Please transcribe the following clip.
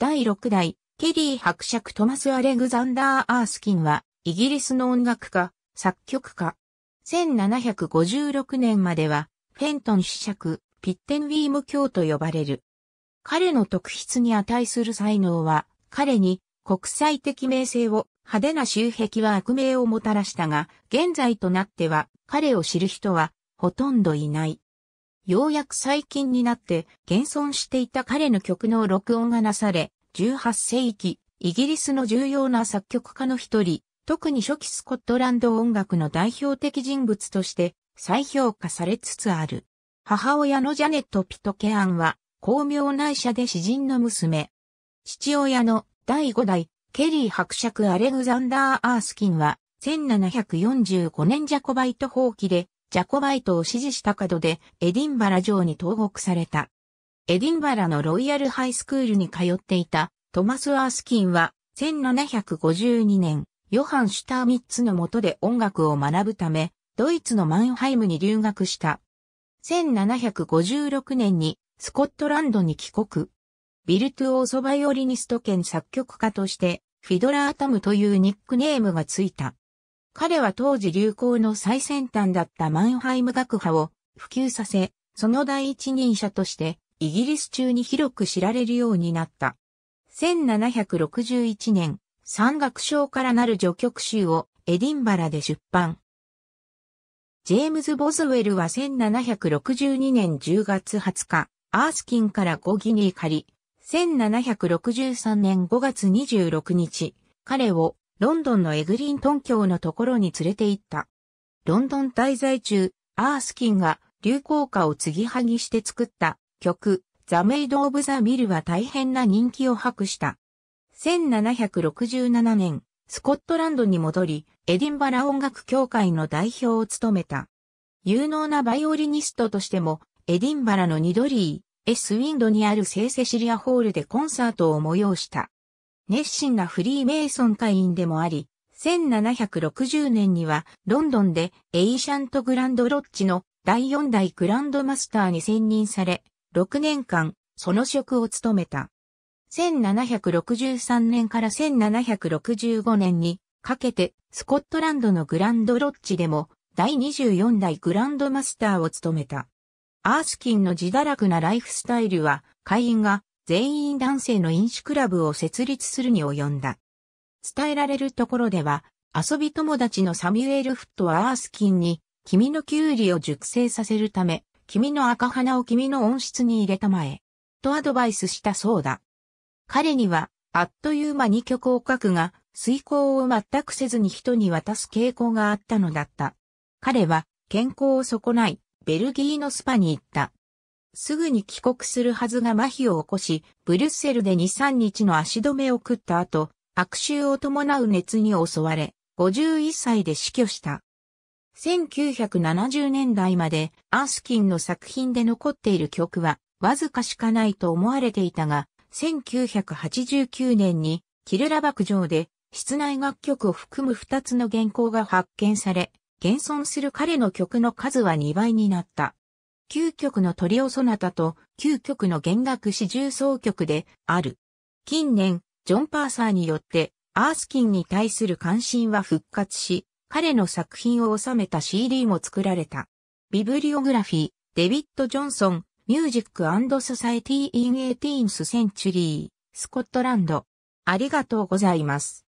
第6代、ケリー伯爵トマス・アレグザンダー・アースキンは、イギリスの音楽家、作曲家。1756年までは、フェントン子爵、ピッテンウィーム教と呼ばれる。彼の特筆に値する才能は、彼に国際的名声を派手な周壁は悪名をもたらしたが、現在となっては彼を知る人はほとんどいない。ようやく最近になって現存していた彼の曲の録音がなされ、18世紀、イギリスの重要な作曲家の一人、特に初期スコットランド音楽の代表的人物として再評価されつつある。母親のジャネット・ピトケアンは、巧妙内社で詩人の娘。父親の第5代、ケリー伯爵アレグザンダー・アースキンは、1745年ジャコバイト放棄でジャコバイトを支持した角でエディンバラ城に投獄された。エディンバラのロイヤルハイスクールに通っていたトマス・アースキンは1752年、ヨハン・シュターミッツの下で音楽を学ぶため、ドイツのマンハイムに留学した。1756年にスコットランドに帰国。ビルトゥオーソバイオリニスト兼作曲家として、フィドラータムというニックネームがついた。彼は当時流行の最先端だったマンハイム学派を普及させ、その第一人者としてイギリス中に広く知られるようになった。1761年、山岳賞からなる序曲集をエディンバラで出版。ジェームズ・ボズウェルは1762年10月20日、アースキンから5ギニー借り、1763年5月26日、彼をロンドンのエグリントン教のところに連れて行った。ロンドン滞在中、アースキンが流行歌を継ぎはぎして作った曲、ザ・メイド・オブ・ザ・ミルは大変な人気を博した。1767年、スコットランドに戻り、エディンバラ音楽協会の代表を務めた。有能なバイオリニストとしても、エディンバラのニドリー、エスウィンドにある聖セシリアホールでコンサートを催した。熱心なフリーメイソン会員でもあり、1760年にはロンドンでエイシャントグランドロッジの第4代グランドマスターに選任され、6年間その職を務めた。1763年から1765年にかけてスコットランドのグランドロッジでも第24代グランドマスターを務めた。アースキンの自堕落なライフスタイルは会員が全員男性の飲酒クラブを設立するに及んだ。伝えられるところでは、遊び友達のサミュエル・フットはアースキンに、君のキュウリを熟成させるため、君の赤花を君の温室に入れたまえ、とアドバイスしたそうだ。彼には、あっという間に曲を書くが、遂行を全くせずに人に渡す傾向があったのだった。彼は、健康を損ない、ベルギーのスパに行った。すぐに帰国するはずが麻痺を起こし、ブリュッセルで2、3日の足止めを食った後、悪臭を伴う熱に襲われ、51歳で死去した。1970年代までアースキンの作品で残っている曲はわずかしかないと思われていたが、1989年にキルラ爆上で室内楽曲を含む2つの原稿が発見され、現存する彼の曲の数は2倍になった。九曲のトリオソナタと九曲の弦楽四重奏曲である。近年、ジョン・パーサーによってアースキンに対する関心は復活し、彼の作品を収めた CD も作られた。ビブリオグラフィー、デビッド・ジョンソン、ミュージックソサイティ・イン・エティーンス・センチュリー、スコットランド。ありがとうございます。